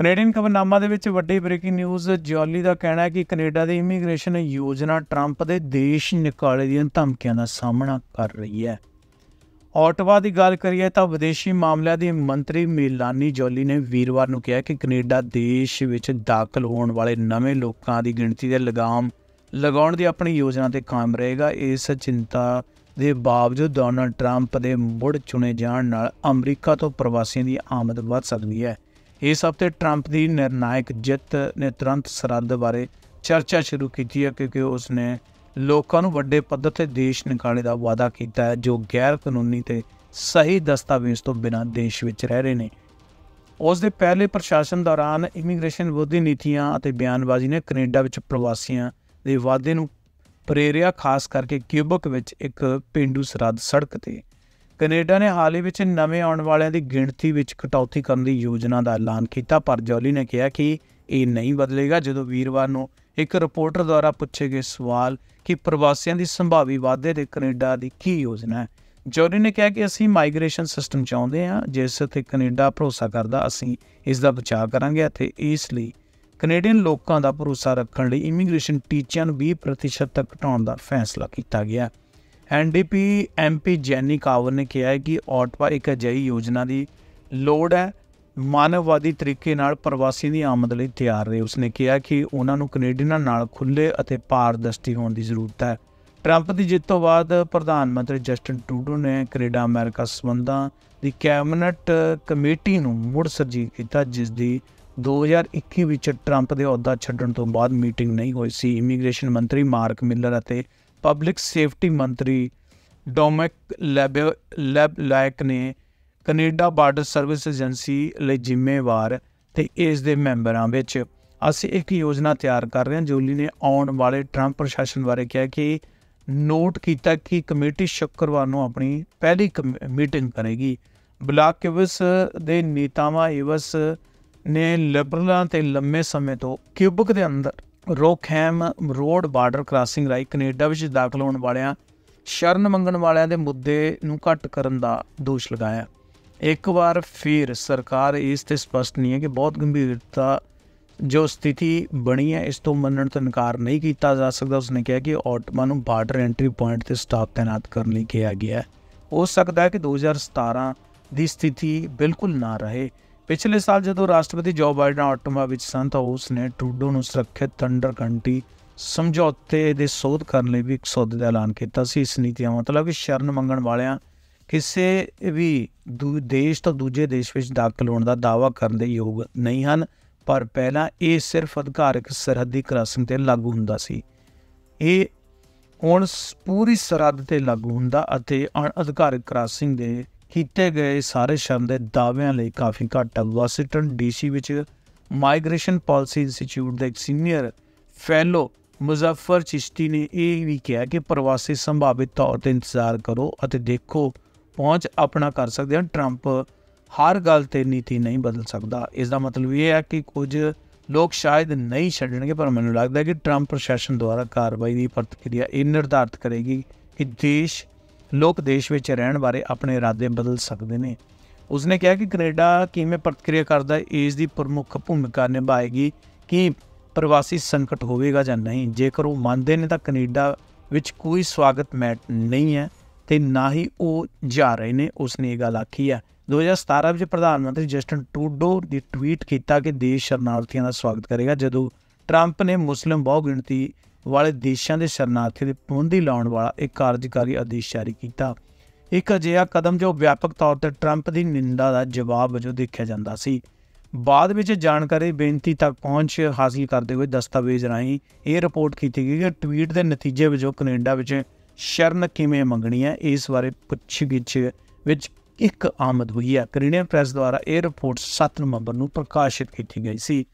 Canadian ਖਬਰਨਾਮਾ ਦੇ ਵਿੱਚ ਵੱਡੀ ਬ੍ਰੇਕਿੰਗ ਨਿਊਜ਼ ਜੌਲੀ ਦਾ ਕਹਿਣਾ ਹੈ ਕਿ ਕੈਨੇਡਾ ਦੀ ਇਮੀਗ੍ਰੇਸ਼ਨ ਯੋਜਨਾ ਟਰੰਪ ਦੇ ਦੇਸ਼ ਨਿਕਾਲੇ ਦੀਆਂ ਧਮਕੀਆਂ ਦਾ ਸਾਹਮਣਾ ਕਰ ਰਹੀ ਹੈ ਆਟਵਾ ਦੀ ਗੱਲ ਕਰੀਏ ਤਾਂ ਵਿਦੇਸ਼ੀ ਮਾਮਲਿਆਂ ਦੀ ਮੰਤਰੀ ਮੀਲਾਨੀ ਜੌਲੀ ਨੇ ਵੀਰਵਾਰ ਨੂੰ ਕਿਹਾ ਕਿ ਕੈਨੇਡਾ ਦੇਸ਼ ਵਿੱਚ ਦਾਖਲ ਹੋਣ ਵਾਲੇ ਨਵੇਂ ਲੋਕਾਂ ਦੀ ਗਿਣਤੀ ਦੇ ਲਗਾਮ ਲਗਾਉਣ ਦੀ ਆਪਣੀ ਯੋਜਨਾ ਤੇ ਕਾਇਮ ਰਹੇਗਾ ਇਸ ਚਿੰਤਾ ਦੇ ਬਾਵਜੂਦ ਡੋਨਲਡ ਟਰੰਪ ਦੇ ਮੁੜ ਚੁਣੇ ਜਾਣ ਨਾਲ ਅਮਰੀਕਾ ਤੋਂ ਪ੍ਰਵਾਸੀਆਂ ਦੀ ਆਮਦ ਵੱਧ ਸਕਦੀ ਹੈ ਇਸ ਹਫਤੇ 트ੰਪ ਦੀ ਨਿਰਣਾਇਕ ਜਿੱਤ ਨੇ ਤੁਰੰਤ ਸਰਦ ਬਾਰੇ ਚਰਚਾ ਸ਼ੁਰੂ ਕੀਤੀ ਹੈ ਕਿਉਂਕਿ ਉਸ ਨੇ ਲੋਕਾਂ ਨੂੰ ਵੱਡੇ ਪੱਧਰ ਤੇ ਦੇਸ਼ ਨਿਕਾਲੇ ਦਾ ਵਾਅਦਾ ਕੀਤਾ ਹੈ ਜੋ ਗੈਰ ਕਾਨੂੰਨੀ ਤੇ ਸਹੀ ਦਸਤਾਵੇਜ਼ ਤੋਂ ਬਿਨਾਂ ਦੇਸ਼ ਵਿੱਚ ਰਹਿ ਰਹੇ ਨੇ ਉਸ ਦੇ ਪਹਿਲੇ ਪ੍ਰਸ਼ਾਸਨ ਦੌਰਾਨ ਇਮੀਗ੍ਰੇਸ਼ਨ ਵਿਰੋਧੀ ਨੀਤੀਆਂ ਅਤੇ ਬਿਆਨਬਾਜ਼ੀ ਨੇ ਕੈਨੇਡਾ ਵਿੱਚ ਪ੍ਰਵਾਸੀਆਂ ਦੇ ਵਾਅਦੇ ਨੂੰ ਪ੍ਰੇਰਿਆ ਖਾਸ ਕਰਕੇ ਕਿਊਬਕ ਵਿੱਚ ਇੱਕ ਪਿੰਡੂ ਸਰਦ ਸੜਕ ਤੇ ਕੈਨੇਡਾ ਨੇ ਹਾਲ ਹੀ ਵਿੱਚ ਨਵੇਂ ਆਉਣ ਵਾਲਿਆਂ ਦੀ ਗਿਣਤੀ ਵਿੱਚ ਕਟੌਤੀ ਕਰਨ ਦੀ ਯੋਜਨਾ ਦਾ ਐਲਾਨ ਕੀਤਾ ਪਰ ਜੌਲੀ ਨੇ ਕਿਹਾ ਕਿ ਇਹ ਨਹੀਂ ਬਦਲੇਗਾ ਜਦੋਂ ਵੀਰਵਾਰ ਨੂੰ ਇੱਕ ਰਿਪੋਰਟਰ ਦੁਆਰਾ ਪੁੱਛੇ ਗਏ ਸਵਾਲ ਕਿ ਪ੍ਰਵਾਸੀਆਂ ਦੀ ਸੰਭਾਵੀ ਵਾਧੇ ਦੇ ਕੈਨੇਡਾ ਦੀ ਕੀ ਯੋਜਨਾ ਹੈ ਜੌਲੀ ਨੇ ਕਿਹਾ ਕਿ ਅਸੀਂ ਮਾਈਗ੍ਰੇਸ਼ਨ ਸਿਸਟਮ ਚਾਹੁੰਦੇ ਹਾਂ ਜਿਸ ਤੇ ਕੈਨੇਡਾ ਭਰੋਸਾ ਕਰਦਾ ਅਸੀਂ ਇਸ ਦਾ ਬਚਾਅ ਕਰਾਂਗੇ ਅਤੇ ਇਸ ਲਈ ਕੈਨੇਡੀਅਨ ਲੋਕਾਂ ਦਾ ਭਰੋਸਾ ਰੱਖਣ ਲਈ ਇਮੀਗ੍ਰੇਸ਼ਨ ਟੀਚਿਆਂ ਨੂੰ 20% ਤੱਕ ਘਟਾਉਣ ਦਾ ਫੈਸਲਾ ਕੀਤਾ ਗਿਆ ਹੈ ਐਨਡੀਪੀ ਐਮਪੀ ਜੈਨੀ ਕਾਵਰ ਨੇ ਕਿਹਾ ਹੈ ਕਿ ਆਟਵਾ ਇੱਕ ਅਜਿਹੀ ਯੋਜਨਾ ਦੀ ਲੋੜ ਹੈ ਮਾਨਵਵਾਦੀ ਤਰੀਕੇ ਨਾਲ ਪ੍ਰਵਾਸੀ ਦੀ ਆਮਦ ਲਈ ਤਿਆਰ ਰਹੇ ਉਸਨੇ ਕਿਹਾ ਕਿ ਉਹਨਾਂ ਨੂੰ ਕੈਨੇਡੀਅਨਾਂ ਨਾਲ ਖੁੱਲੇ ਅਤੇ ਪਾਰਦਰਸ਼ੀ ਹੋਣ ਦੀ ਜ਼ਰੂਰਤ ਹੈ ਟਰੰਪ ਦੀ ਜਿੱਤ ਤੋਂ ਬਾਅਦ ਪ੍ਰਧਾਨ ਮੰਤਰੀ ਜਸਟਨ ਟਰੂਡੋ ਨੇ ਕੈਨੇਡਾ ਅਮਰੀਕਾ ਸਬੰਧਾਂ ਦੀ ਕੈਬਨਟ ਕਮੇਟੀ ਨੂੰ ਮੁੜ ਸਰਜੀਤ ਕੀਤਾ ਜਿਸ ਦੀ 2021 ਵਿੱਚ ਟਰੰਪ ਦੇ ਅਹੁਦਾ ਛੱਡਣ ਤੋਂ ਬਾਅਦ ਮੀਟਿੰਗ ਨਹੀਂ ਹੋਈ ਸੀ ਇਮੀਗ੍ਰੇਸ਼ਨ ਮੰਤਰੀ ਮਾਰਕ ਮਿਲਰ ਅਤੇ ਪਬਲਿਕ ਸੇਫਟੀ ਮੰਤਰੀ ਡੋਮਿਕ ਲੈਬ ਲਾਇਕ ਨੇ ਕੈਨੇਡਾ ਬਾਰਡਰ ਸਰਵਿਸ ਏਜੰਸੀ ਲਈ ਜ਼ਿੰਮੇਵਾਰ ਤੇ ਇਸ ਦੇ ਮੈਂਬਰਾਂ ਵਿੱਚ ਅਸੀਂ ਇੱਕ ਯੋਜਨਾ ਤਿਆਰ ਕਰ ਰਹੇ ਹਾਂ ਜੋਲੀ ਨੇ ਆਉਣ ਵਾਲੇ ਟਰੰਪ ਪ੍ਰਸ਼ਾਸਨ ਬਾਰੇ ਕਿਹਾ ਕਿ ਨੋਟ ਕੀਤਾ ਕਿ ਕਮੇਟੀ ਸ਼ੁੱਕਰਵਾਰ ਨੂੰ ਆਪਣੀ ਪਹਿਲੀ ਮੀਟਿੰਗ ਕਰੇਗੀ ਬਲਾਕ ਕਿਵਸ ਦੇ ਨੇਤਾਵਾਂ ਇਵਸ ਨੇ ਲਿਬਰਲਾਂ ਤੇ ਲੰਮੇ ਸਮੇਂ ਤੋਂ ਕਿਊਬਕ ਦੇ ਅੰਦਰ ਰੋਕਹੈਮ ਰੋਡ ਬਾਰਡਰ ਕ੍ਰਾਸਿੰਗ ਰਾਈ ਕੈਨੇਡਾ ਵਿੱਚ ਦਾਖਲ ਹੋਣ ਵਾਲਿਆਂ ਸ਼ਰਨ ਮੰਗਣ ਵਾਲਿਆਂ ਦੇ ਮੁੱਦੇ ਨੂੰ ਘੱਟ ਕਰਨ ਦਾ ਦੋਸ਼ ਲਗਾਇਆ ਇੱਕ ਵਾਰ ਫਿਰ ਸਰਕਾਰ ਇਸ ਤੇ ਸਪਸ਼ਟ ਨਹੀਂ ਹੈ ਕਿ ਬਹੁਤ ਗੰਭੀਰਤਾ ਜੋ ਸਥਿਤੀ ਬਣੀ ਹੈ ਇਸ ਤੋਂ ਮੰਨਣ ਤੋਂ ਇਨਕਾਰ ਨਹੀਂ ਕੀਤਾ ਜਾ ਸਕਦਾ ਉਸਨੇ ਕਿਹਾ ਕਿ ਆਟਮਾ ਨੂੰ ਬਾਰਡਰ ਐਂਟਰੀ ਪੁਆਇੰਟ ਤੇ ਸਟਾਫ ਤਾਇਨਾਤ ਕਰਨ ਲਈ ਕਿਹਾ ਗਿਆ ਹੋ ਸਕਦਾ ਹੈ ਕਿ 2017 ਦੀ ਸਥਿਤੀ ਬਿਲਕੁਲ ਨਾ ਰਹੇ ਪਿਛਲੇ ਸਾਲ ਜਦੋਂ ਰਾਸ਼ਟਰਪਤੀ ਜੋ ਬਾਈਡਨ ਆਟੋਮਾ ਵਿੱਚ ਸਨ ਤਾਂ ਉਸ ਨੇ ਟਰੂਡੋ ਨੂੰ ਸੁਰੱਖਿਅਤ ਥੰਡਰ ਕੰਟਰੀ ਸਮਝੌਤੇ ਦੇ ਸੋਧ ਕਰਨ ਲਈ ਵੀ ਇੱਕ ਸੌਦੇ ਦਾ ਐਲਾਨ ਕੀਤਾ ਸੀ ਇਸ ਨੀਤੀ ਦਾ ਮਤਲਬ ਕਿ ਸ਼ਰਨ ਮੰਗਣ ਵਾਲਿਆਂ ਕਿਸੇ ਵੀ ਦੇਸ਼ ਤੋਂ ਦੂਜੇ ਦੇਸ਼ ਵਿੱਚ ਦਾਖਲ ਹੋਣ ਦਾ ਦਾਅਵਾ ਕਰਨ ਦੇ ਯੋਗ ਨਹੀਂ ਹਨ ਪਰ ਪਹਿਲਾਂ ਇਹ ਸਿਰਫ ਅਧਿਕਾਰਕ ਸਰਹੱਦੀ ਕ੍ਰਾਸਿੰਗ ਤੇ ਲਾਗੂ ਹੁੰਦਾ ਸੀ ਇਹ ਹੁਣ ਪੂਰੀ ਸਰਹੱਦ ਤੇ ਲਾਗੂ ਹੁੰਦਾ ਅਤੇ ਅਧਿਕਾਰਕ ਕ੍ਰਾਸਿੰਗ ਦੇ ਕੀਤੇ ਗਏ ਸਾਰੇ ਸ਼ਰਮ ਦੇ ਦਾਅਵਿਆਂ ਲਈ ਕਾਫੀ ਘੱਟ ਹੈ ਵਾਸ਼ਿੰਗਟਨ ਡੀਸੀ ਵਿੱਚ ਮਾਈਗ੍ਰੇਸ਼ਨ ਪਾਲਿਸੀ ਇੰਸਟੀਚਿਊਟ ਦੇ ਸੀਨੀਅਰ ਫੈਲੋ ਮੁਜ਼ੱਫਰ ਚਿਸ਼ਤੀ ਨੇ ਇਹ ਵੀ ਕਿਹਾ ਕਿ ਪ੍ਰਵਾਸੀ ਸੰਭਾਵਿਤ ਤੌਰ ਤੇ ਇੰਤਜ਼ਾਰ ਕਰੋ ਅਤੇ ਦੇਖੋ ਪਹੁੰਚ ਆਪਣਾ ਕਰ ਸਕਦੇ ਹਨ ਟਰੰਪ ਹਰ ਗੱਲ ਤੇ ਨੀਤੀ ਨਹੀਂ ਬਦਲ ਸਕਦਾ ਇਸ ਦਾ ਮਤਲਬ ਇਹ ਹੈ ਕਿ ਕੁਝ ਲੋਕ ਸ਼ਾਇਦ ਨਹੀਂ ਛੱਡਣਗੇ ਪਰ ਮੈਨੂੰ ਲੱਗਦਾ ਹੈ ਕਿ ਟਰੰਪ ਪ੍ਰਸ਼ਾਸਨ ਦੁਆਰਾ ਕਾਰਵਾਈ ਦੀ ਪ੍ਰਤੀਕਿਰਿਆ ਇਹ ਨਿਰਧਾਰਤ ਕਰੇਗੀ ਕਿ ਦੇਸ਼ ਲੋਕ ਦੇਸ਼ ਵਿੱਚ ਰਹਿਣ ਬਾਰੇ ਆਪਣੇ ਇਰਾਦੇ ਬਦਲ ਸਕਦੇ ਨੇ ਉਸਨੇ ਕਿਹਾ ਕਿ ਕੈਨੇਡਾ ਕਿਵੇਂ ਪ੍ਰਤੀਕਿਰਿਆ ਕਰਦਾ ਹੈ ਇਸ ਦੀ ਪ੍ਰਮੁੱਖ ਭੂਮਿਕਾ ਨਿਭਾਏਗੀ ਕਿ ਪ੍ਰਵਾਸੀ ਸੰਕਟ ਹੋਵੇਗਾ ਜਾਂ ਨਹੀਂ ਜੇਕਰ ਉਹ ਮੰਨਦੇ ਨੇ ਤਾਂ ਕੈਨੇਡਾ ਵਿੱਚ ਕੋਈ ਸਵਾਗਤ ਮੈਟ ਨਹੀਂ ਹੈ ਤੇ ਨਾ ਹੀ ਉਹ ਜਾ ਰਹੇ ਨੇ ਉਸਨੇ ਇਹ ਗੱਲ ਆਖੀ ਹੈ 2017 ਵਿੱਚ ਪ੍ਰਧਾਨ ਮੰਤਰੀ ਜਸਟਨ ਟੂਡੋ ਨੇ ਟਵੀਟ ਕੀਤਾ ਕਿ ਦੇਸ਼ ਸ਼ਰਨਾਰਥੀਆਂ ਦਾ ਸਵਾਗਤ ਕਰੇਗਾ ਜਦੋਂ ਟਰੰਪ ਨੇ ਮੁਸਲਮ ਬਹੁ ਗਿਣਤੀ ਵਾਲੇ ਦੇਸ਼ਾਂ ਦੇ ਸ਼ਰਨਾਰਥੀ ਦੇ ਪਾਬੰਦੀ ਲਾਉਣ ਵਾਲਾ ਇੱਕ ਕਾਰਜਕਾਰੀ ਆਦੇਸ਼ ਜਾਰੀ ਕੀਤਾ ਇੱਕ ਅਜਿਹਾ ਕਦਮ ਜੋ ਵਿਆਪਕ ਤੌਰ ਤੇ 트ੰਪ ਦੀ ਨਿੰਦਾ ਦਾ ਜਵਾਬ ਵਜੋਂ ਦੇਖਿਆ ਜਾਂਦਾ ਸੀ ਬਾਅਦ ਵਿੱਚ ਜਾਣਕਾਰੀ ਬੇਨਤੀ ਤੱਕ ਪਹੁੰਚ ਹਾਸਲ ਕਰਦੇ ਹੋਏ ਦਸਤਾਵੇਜ਼ ਰਾਹੀਂ ਇਹ ਰਿਪੋਰਟ ਕੀਤੀ ਗਈ ਕਿ ਟਵੀਟ ਦੇ ਨਤੀਜੇ ਵਜੋਂ ਕੈਨੇਡਾ ਵਿੱਚ ਸ਼ਰਨ ਕਿਵੇਂ ਮੰਗਣੀ ਹੈ ਇਸ ਬਾਰੇ ਪੁੱਛਗਿੱਛ ਵਿੱਚ ਇੱਕ ਆਮਦ ਹੋਈ ਹੈ ਕੈਨੇਡੀਅਨ ਪ੍ਰੈਸ ਦੁਆਰਾ ਇਹ ਰਿਪੋਰਟ 7 ਨਵੰਬਰ ਨੂੰ ਪ੍ਰਕਾਸ਼ਿਤ ਕੀਤੀ ਗਈ ਸੀ